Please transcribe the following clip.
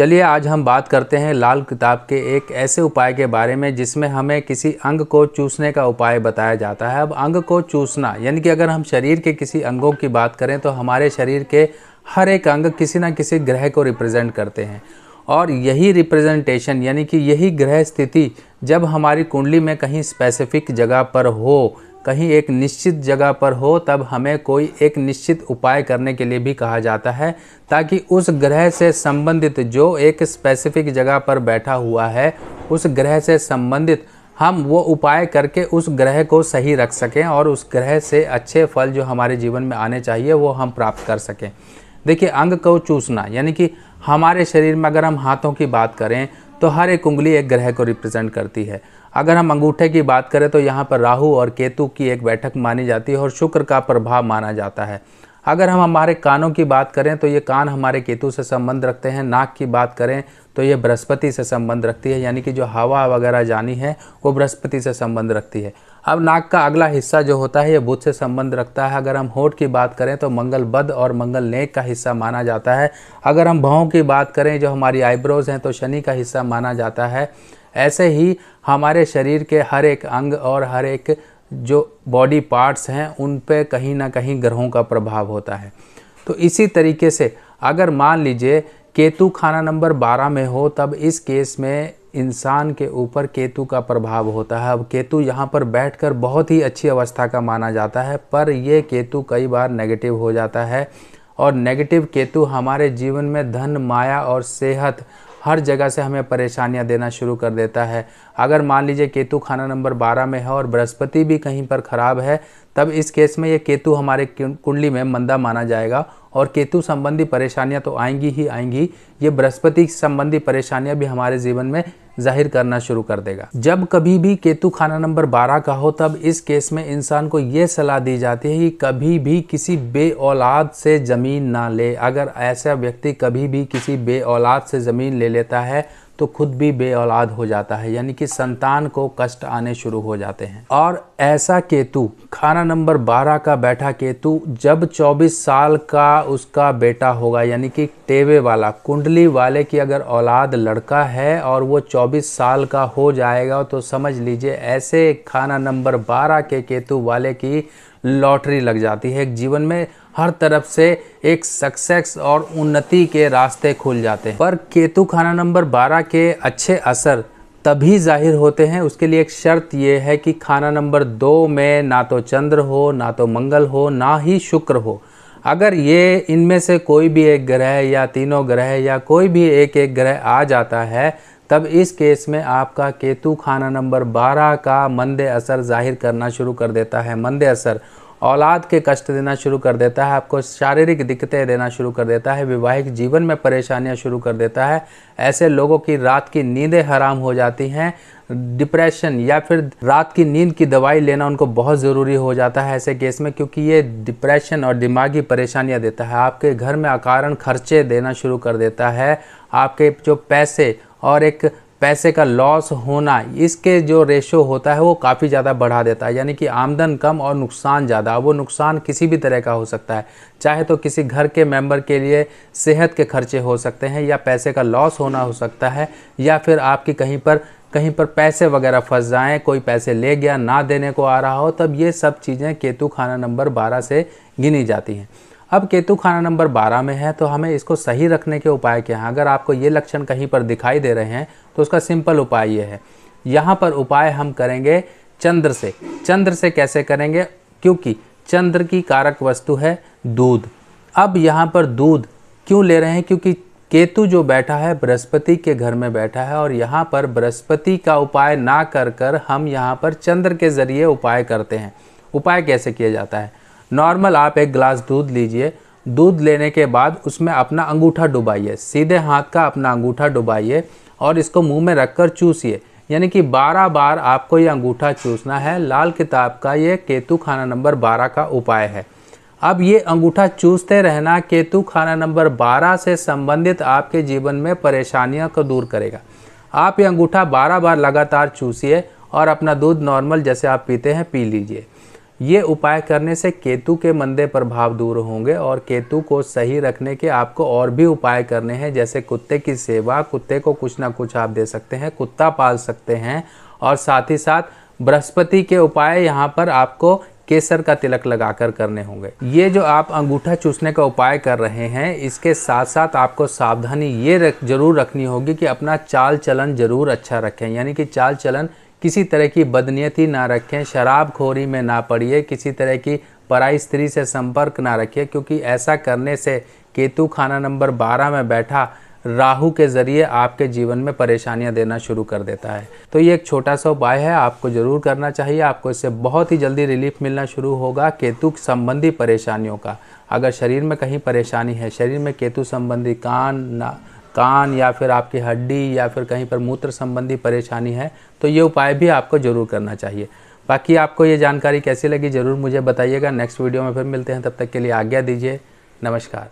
चलिए आज हम बात करते हैं लाल किताब के एक ऐसे उपाय के बारे में जिसमें हमें किसी अंग को चूसने का उपाय बताया जाता है अब अंग को चूसना यानी कि अगर हम शरीर के किसी अंगों की बात करें तो हमारे शरीर के हर एक अंग किसी ना किसी ग्रह को रिप्रेजेंट करते हैं और यही रिप्रेजेंटेशन यानी कि यही ग्रह स्थिति जब हमारी कुंडली में कहीं स्पेसिफिक जगह पर हो कहीं एक निश्चित जगह पर हो तब हमें कोई एक निश्चित उपाय करने के लिए भी कहा जाता है ताकि उस ग्रह से संबंधित जो एक स्पेसिफिक जगह पर बैठा हुआ है उस ग्रह से संबंधित हम वो उपाय करके उस ग्रह को सही रख सकें और उस ग्रह से अच्छे फल जो हमारे जीवन में आने चाहिए वो हम प्राप्त कर सकें देखिए अंग को चूसना यानी कि हमारे शरीर में अगर हम हाथों की बात करें तो हर एक उंगली एक ग्रह को रिप्रेजेंट करती है अगर हम अंगूठे की बात करें तो यहाँ पर राहु और केतु की एक बैठक मानी जाती है और शुक्र का प्रभाव माना जाता है अगर हम हमारे कानों की बात करें तो ये कान हमारे केतु से संबंध रखते हैं नाक की बात करें तो ये बृहस्पति से संबंध रखती है यानी कि जो हवा वगैरह जानी है वो बृहस्पति से संबंध रखती है अब नाक का अगला हिस्सा जो होता है ये बुध से संबंध रखता है अगर हम होठ की बात करें तो मंगल बद और मंगल नेक का हिस्सा माना जाता है अगर हम भावों की बात करें जो हमारी आईब्रोज़ हैं तो शनि का हिस्सा माना जाता है ऐसे ही हमारे शरीर के हर एक अंग और हर एक जो बॉडी पार्ट्स हैं उन पर कहीं ना कहीं ग्रहों का प्रभाव होता है तो इसी तरीके से अगर मान लीजिए केतु खाना नंबर 12 में हो तब इस केस में इंसान के ऊपर केतु का प्रभाव होता है अब केतु यहाँ पर बैठकर बहुत ही अच्छी अवस्था का माना जाता है पर यह केतु कई बार नेगेटिव हो जाता है और नेगेटिव केतु हमारे जीवन में धन माया और सेहत हर जगह से हमें परेशानियाँ देना शुरू कर देता है अगर मान लीजिए केतु खाना नंबर बारह में है और बृहस्पति भी कहीं पर ख़राब है तब इस केस में ये केतु हमारे कुंडली में मंदा माना जाएगा और केतु संबंधी परेशानियां तो आएंगी ही आएंगी ये बृहस्पति संबंधी परेशानियां भी हमारे जीवन में जाहिर करना शुरू कर देगा जब कभी भी केतु खाना नंबर 12 का हो तब इस केस में इंसान को ये सलाह दी जाती है कि कभी भी किसी बे औलाद से ज़मीन ना ले अगर ऐसा व्यक्ति कभी भी किसी बे औलाद से ज़मीन ले लेता है तो खुद भी बे औलाद हो जाता है यानी कि संतान को कष्ट आने शुरू हो जाते हैं और ऐसा केतु खाना नंबर 12 का बैठा केतु जब 24 साल का उसका बेटा होगा यानी कि टेवे वाला कुंडली वाले की अगर औलाद लड़का है और वो 24 साल का हो जाएगा तो समझ लीजिए ऐसे खाना नंबर 12 के केतु वाले की लॉटरी लग जाती है एक जीवन में हर तरफ से एक सक्सेस और उन्नति के रास्ते खुल जाते हैं पर केतु खाना नंबर 12 के अच्छे असर तभी जाहिर होते हैं उसके लिए एक शर्त यह है कि खाना नंबर दो में ना तो चंद्र हो ना तो मंगल हो ना ही शुक्र हो अगर ये इनमें से कोई भी एक ग्रह या तीनों ग्रह या कोई भी एक एक ग्रह आ जाता है तब इस केस में आपका केतु खाना नंबर 12 का मंदे असर जाहिर करना शुरू कर देता है मंदे असर औलाद के कष्ट देना शुरू कर देता है आपको शारीरिक दिक्कतें देना शुरू कर देता है वैवाहिक जीवन में परेशानियां शुरू कर देता है ऐसे लोगों की रात की नींदें हराम हो जाती हैं डिप्रेशन या फिर रात की नींद की दवाई लेना उनको बहुत ज़रूरी हो जाता है ऐसे केस में क्योंकि ये डिप्रेशन और दिमागी परेशानियां देता है आपके घर में अकारण खर्चे देना शुरू कर देता है आपके जो पैसे और एक पैसे का लॉस होना इसके जो रेशो होता है वो काफ़ी ज़्यादा बढ़ा देता है यानी कि आमदन कम और नुकसान ज़्यादा वो नुकसान किसी भी तरह का हो सकता है चाहे तो किसी घर के मेंबर के लिए सेहत के खर्चे हो सकते हैं या पैसे का लॉस होना हो सकता है या फिर आपकी कहीं पर कहीं पर पैसे वगैरह फंस जाएँ कोई पैसे ले गया ना देने को आ रहा हो तब ये सब चीज़ें केतु खाना नंबर बारह से गिनी जाती हैं अब केतु खाना नंबर 12 में है तो हमें इसको सही रखने के उपाय क्या हैं अगर आपको ये लक्षण कहीं पर दिखाई दे रहे हैं तो उसका सिंपल उपाय ये है यहाँ पर उपाय हम करेंगे चंद्र से चंद्र से कैसे करेंगे क्योंकि चंद्र की कारक वस्तु है दूध अब यहाँ पर दूध क्यों ले रहे हैं क्योंकि केतु जो बैठा है बृहस्पति के घर में बैठा है और यहाँ पर बृहस्पति का उपाय ना कर कर हम यहाँ पर चंद्र के जरिए उपाय करते हैं उपाय कैसे किया जाता है नॉर्मल आप एक गिलास दूध लीजिए दूध लेने के बाद उसमें अपना अंगूठा डुबाइए सीधे हाथ का अपना अंगूठा डुबाइए और इसको मुंह में रखकर चूसिए यानी कि 12 बार आपको ये अंगूठा चूसना है लाल किताब का ये केतु खाना नंबर 12 का उपाय है अब ये अंगूठा चूसते रहना केतु खाना नंबर 12 से संबंधित आपके जीवन में परेशानियों को दूर करेगा आप ये अंगूठा 12 बार लगातार चूसिए और अपना दूध नॉर्मल जैसे आप पीते हैं पी लीजिए ये उपाय करने से केतु के मंदे प्रभाव दूर होंगे और केतु को सही रखने के आपको और भी उपाय करने हैं जैसे कुत्ते की सेवा कुत्ते को कुछ ना कुछ आप दे सकते हैं कुत्ता पाल सकते हैं और साथ ही साथ बृहस्पति के उपाय यहाँ पर आपको केसर का तिलक लगाकर करने होंगे ये जो आप अंगूठा चूसने का उपाय कर रहे हैं इसके साथ साथ आपको सावधानी ये रख जरूर रखनी होगी कि अपना चाल चलन जरूर अच्छा रखें यानी कि चाल चलन किसी तरह की बदनीयती ना रखें शराबखोरी में ना पड़िए किसी तरह की पराई स्त्री से संपर्क ना रखिए क्योंकि ऐसा करने से केतु खाना नंबर बारह में बैठा राहु के ज़रिए आपके जीवन में परेशानियां देना शुरू कर देता है तो ये एक छोटा सा उपाय है आपको ज़रूर करना चाहिए आपको इससे बहुत ही जल्दी रिलीफ मिलना शुरू होगा केतु संबंधी परेशानियों का अगर शरीर में कहीं परेशानी है शरीर में केतु संबंधी कान ना कान या फिर आपकी हड्डी या फिर कहीं पर मूत्र संबंधी परेशानी है तो ये उपाय भी आपको ज़रूर करना चाहिए बाकी आपको ये जानकारी कैसी लगी ज़रूर मुझे बताइएगा नेक्स्ट वीडियो में फिर मिलते हैं तब तक के लिए आज्ञा दीजिए नमस्कार